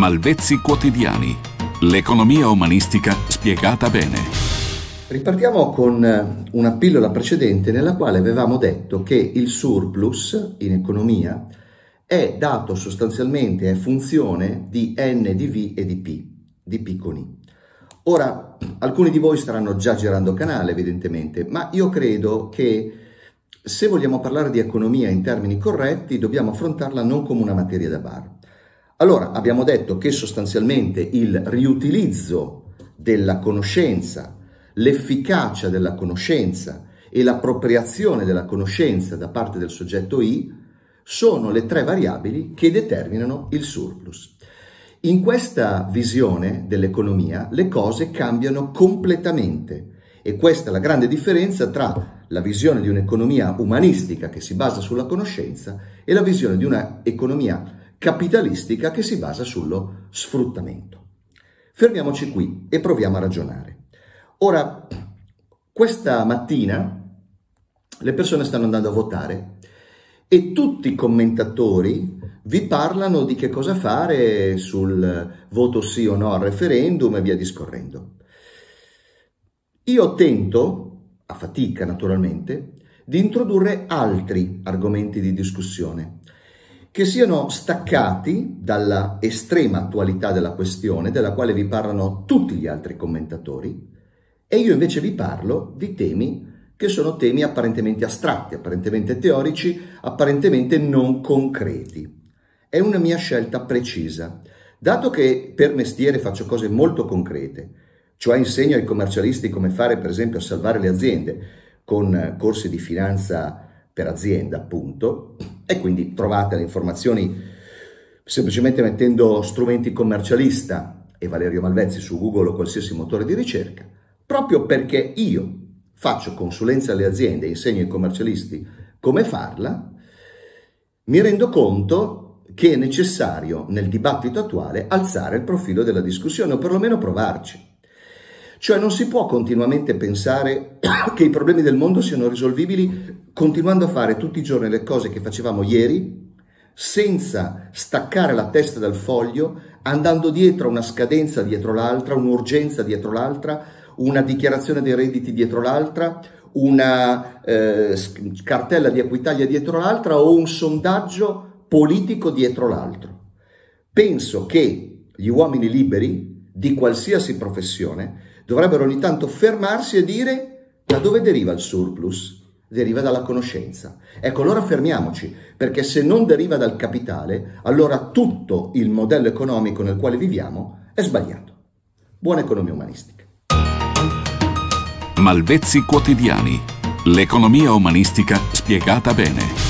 Malvezzi quotidiani. L'economia umanistica spiegata bene. Ripartiamo con eh, una pillola precedente nella quale avevamo detto che il surplus in economia è dato sostanzialmente, è funzione di N di V e di P, di P con I. Ora, alcuni di voi staranno già girando canale evidentemente, ma io credo che se vogliamo parlare di economia in termini corretti dobbiamo affrontarla non come una materia da bar, allora abbiamo detto che sostanzialmente il riutilizzo della conoscenza, l'efficacia della conoscenza e l'appropriazione della conoscenza da parte del soggetto I sono le tre variabili che determinano il surplus. In questa visione dell'economia le cose cambiano completamente e questa è la grande differenza tra la visione di un'economia umanistica che si basa sulla conoscenza e la visione di un'economia capitalistica che si basa sullo sfruttamento. Fermiamoci qui e proviamo a ragionare. Ora, questa mattina le persone stanno andando a votare e tutti i commentatori vi parlano di che cosa fare sul voto sì o no al referendum e via discorrendo. Io tento, a fatica naturalmente, di introdurre altri argomenti di discussione che siano staccati dalla estrema attualità della questione, della quale vi parlano tutti gli altri commentatori, e io invece vi parlo di temi che sono temi apparentemente astratti, apparentemente teorici, apparentemente non concreti. È una mia scelta precisa. Dato che per mestiere faccio cose molto concrete, cioè insegno ai commercialisti come fare per esempio a salvare le aziende con corsi di finanza per azienda, appunto, e quindi trovate le informazioni semplicemente mettendo strumenti commercialista e Valerio Malvezzi su Google o qualsiasi motore di ricerca, proprio perché io faccio consulenza alle aziende e insegno ai commercialisti come farla, mi rendo conto che è necessario nel dibattito attuale alzare il profilo della discussione o perlomeno provarci. Cioè non si può continuamente pensare che i problemi del mondo siano risolvibili continuando a fare tutti i giorni le cose che facevamo ieri, senza staccare la testa dal foglio, andando dietro a una scadenza dietro l'altra, un'urgenza dietro l'altra, una dichiarazione dei redditi dietro l'altra, una eh, cartella di Equitalia dietro l'altra o un sondaggio politico dietro l'altro. Penso che gli uomini liberi di qualsiasi professione dovrebbero ogni tanto fermarsi e dire da dove deriva il surplus? Deriva dalla conoscenza. Ecco, allora fermiamoci, perché se non deriva dal capitale, allora tutto il modello economico nel quale viviamo è sbagliato. Buona economia umanistica. Malvezzi quotidiani. L'economia umanistica spiegata bene.